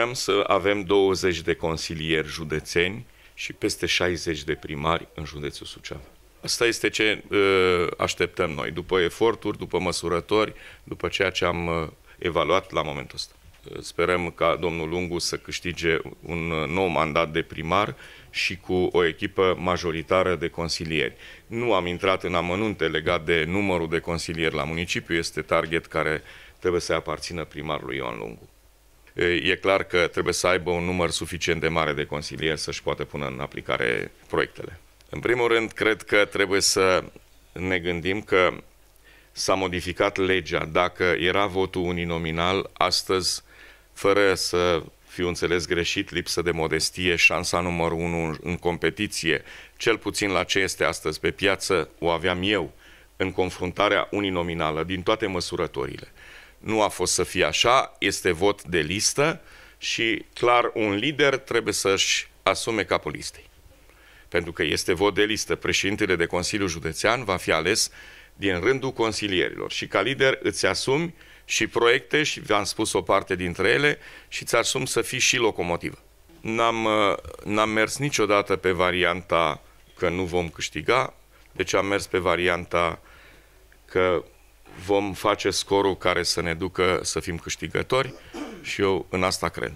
Vrem să avem 20 de consilieri județeni și peste 60 de primari în județul Suceava. Asta este ce uh, așteptăm noi, după eforturi, după măsurători, după ceea ce am uh, evaluat la momentul ăsta. Uh, sperăm ca domnul Lungu să câștige un nou mandat de primar și cu o echipă majoritară de consilieri. Nu am intrat în amănunte legat de numărul de consilieri la municipiu, este target care trebuie să aparțină primarului Ioan Lungu e clar că trebuie să aibă un număr suficient de mare de consilieri să-și poată pune în aplicare proiectele. În primul rând, cred că trebuie să ne gândim că s-a modificat legea. Dacă era votul uninominal, astăzi, fără să fiu înțeles greșit, lipsă de modestie, șansa numărul unu în competiție, cel puțin la ce este astăzi pe piață, o aveam eu în confruntarea uninominală din toate măsurătorile. Nu a fost să fie așa, este vot de listă și clar un lider trebuie să-și asume capul listei. Pentru că este vot de listă. Președintele de Consiliu Județean va fi ales din rândul consilierilor și ca lider îți asumi și proiecte și v-am spus o parte dintre ele și îți asumi să fii și locomotivă. N-am, uh, n-am mers niciodată pe varianta că nu vom câștiga, deci am mers pe varianta că vom face scorul care să ne ducă să fim câștigători și eu în asta cred.